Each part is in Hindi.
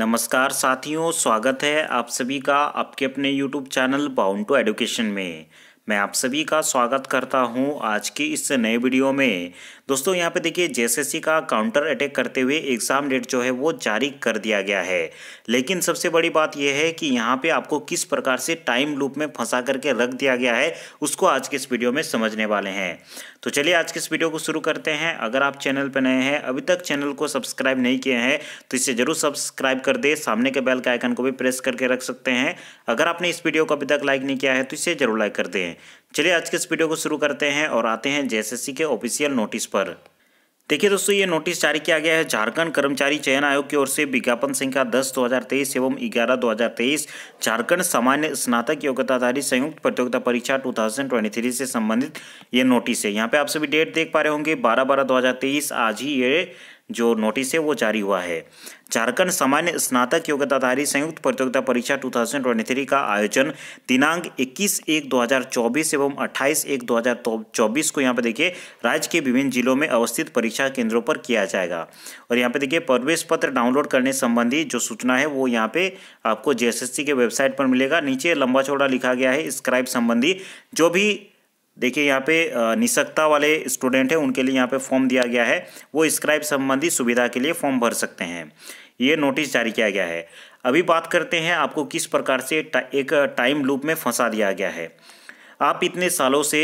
नमस्कार साथियों स्वागत है आप सभी का आपके अपने YouTube channel bound to education में मैं आप सभी का स्वागत करता हूं आज की इस नए वीडियो में दोस्तों यहां पे देखिए जेएसएससी का काउंटर अटैक करते हुए एग्ज़ाम डेट जो है वो जारी कर दिया गया है लेकिन सबसे बड़ी बात यह है कि यहां पे आपको किस प्रकार से टाइम लूप में फंसा करके रख दिया गया है उसको आज के इस वीडियो में समझने वाले हैं तो चलिए आज के इस वीडियो को शुरू करते हैं अगर आप चैनल पर नए हैं अभी तक चैनल को सब्सक्राइब नहीं किए हैं तो इसे ज़रूर सब्सक्राइब कर दे सामने के बेल के आइकन को भी प्रेस करके रख सकते हैं अगर आपने इस वीडियो को अभी तक लाइक नहीं किया है तो इसे ज़रूर लाइक कर दें चलिए आज के इस वीडियो को शुरू करते हैं और आते हैं जेएसएससी के ऑफिशियल नोटिस पर देखिए दोस्तों ये नोटिस जारी किया गया है झारखंड कर्मचारी चयन आयोग की ओर से विज्ञापन संख्या 10 2023 एवं 11 2023 झारखंड सामान्य स्नातक योग्यताधारी संयुक्त प्रतियोगिता परीक्षा 2023 से संबंधित ये नोटिस है यहाँ पे आप सभी डेट देख पा रहे होंगे 12 बारह 2023 आज ही ये जो नोटिस है वो जारी हुआ है झारखंड सामान्य स्नातक योग्यताधारी संयुक्त प्रतियोगिता परीक्षा 2023 का आयोजन दिनांक 21 एक 2024 एवं 28 एक 2024 को यहाँ पर देखिए राज्य के विभिन्न जिलों में अवस्थित परीक्षा केंद्रों पर किया जाएगा और यहाँ पे देखिए प्रवेश पत्र डाउनलोड करने संबंधी जो सूचना है वो यहाँ पे आपको जे के वेबसाइट पर मिलेगा नीचे लंबा चौड़ा लिखा गया है स्क्राइब संबंधी जो भी देखिए यहाँ पे निसक्ता वाले स्टूडेंट हैं उनके लिए यहाँ पे फॉर्म दिया गया है वो स्क्राइब संबंधी सुविधा के लिए फॉर्म भर सकते हैं ये नोटिस जारी किया गया है अभी बात करते हैं आपको किस प्रकार से एक टाइम लूप में फंसा दिया गया है आप इतने सालों से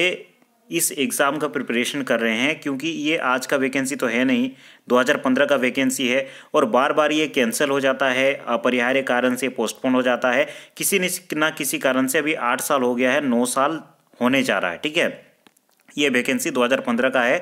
इस एग्ज़ाम का प्रिपरेशन कर रहे हैं क्योंकि ये आज का वैकेंसी तो है नहीं 2015 का वैकेंसी है और बार बार ये कैंसिल हो जाता है अपरिहार्य कारण से पोस्टपोन हो जाता है किसी न किसी कारण से अभी आठ साल हो गया है नौ साल होने जा रहा है ठीक है ये वैकेंसी 2015 का है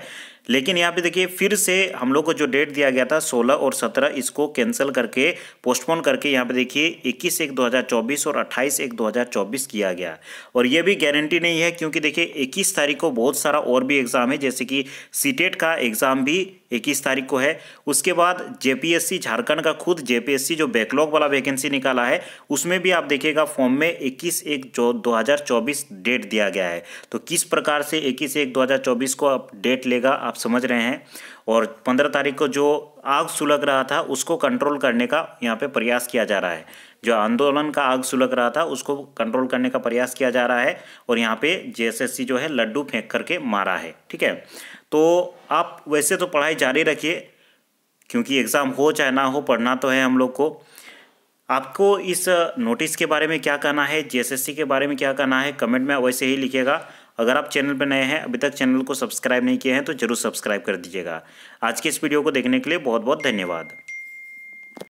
लेकिन यहाँ पे देखिए फिर से हम लोग को जो डेट दिया गया था 16 और 17 इसको कैंसिल करके पोस्टपोन करके यहाँ पे देखिए 21 एक 2024 और 28 एक 2024 किया गया और ये भी गारंटी नहीं है क्योंकि देखिए 21 तारीख को बहुत सारा और भी एग्ज़ाम है जैसे कि सीटेट e का एग्ज़ाम भी इक्कीस तारीख को है उसके बाद जेपीएससी झारखंड का खुद जेपीएससी जो बैकलॉग वाला वैकेंसी निकाला है उसमें भी आप देखिएगा फॉर्म में 21 एक जो 2024 डेट दिया गया है तो किस प्रकार से 21 एक 2024 को आप डेट लेगा आप आप समझ रहे हैं और पंद्रह तारीख को जो आग सुलग रहा था उसको कंट्रोल करने का यहाँ पे प्रयास किया जा रहा है जो आंदोलन का आग सुलग रहा था उसको कंट्रोल करने का प्रयास किया जा रहा है और यहाँ पे जेएसएससी जो है लड्डू फेंक करके मारा है ठीक है तो आप वैसे तो पढ़ाई जारी रखिए क्योंकि एग्ज़ाम हो चाहे ना हो पढ़ना तो है हम लोग को आपको इस नोटिस के बारे में क्या कहना है जे के बारे में क्या कहना है कमेंट में वैसे ही लिखेगा अगर आप चैनल पर नए हैं अभी तक चैनल को सब्सक्राइब नहीं किए हैं तो जरूर सब्सक्राइब कर दीजिएगा आज के इस वीडियो को देखने के लिए बहुत बहुत धन्यवाद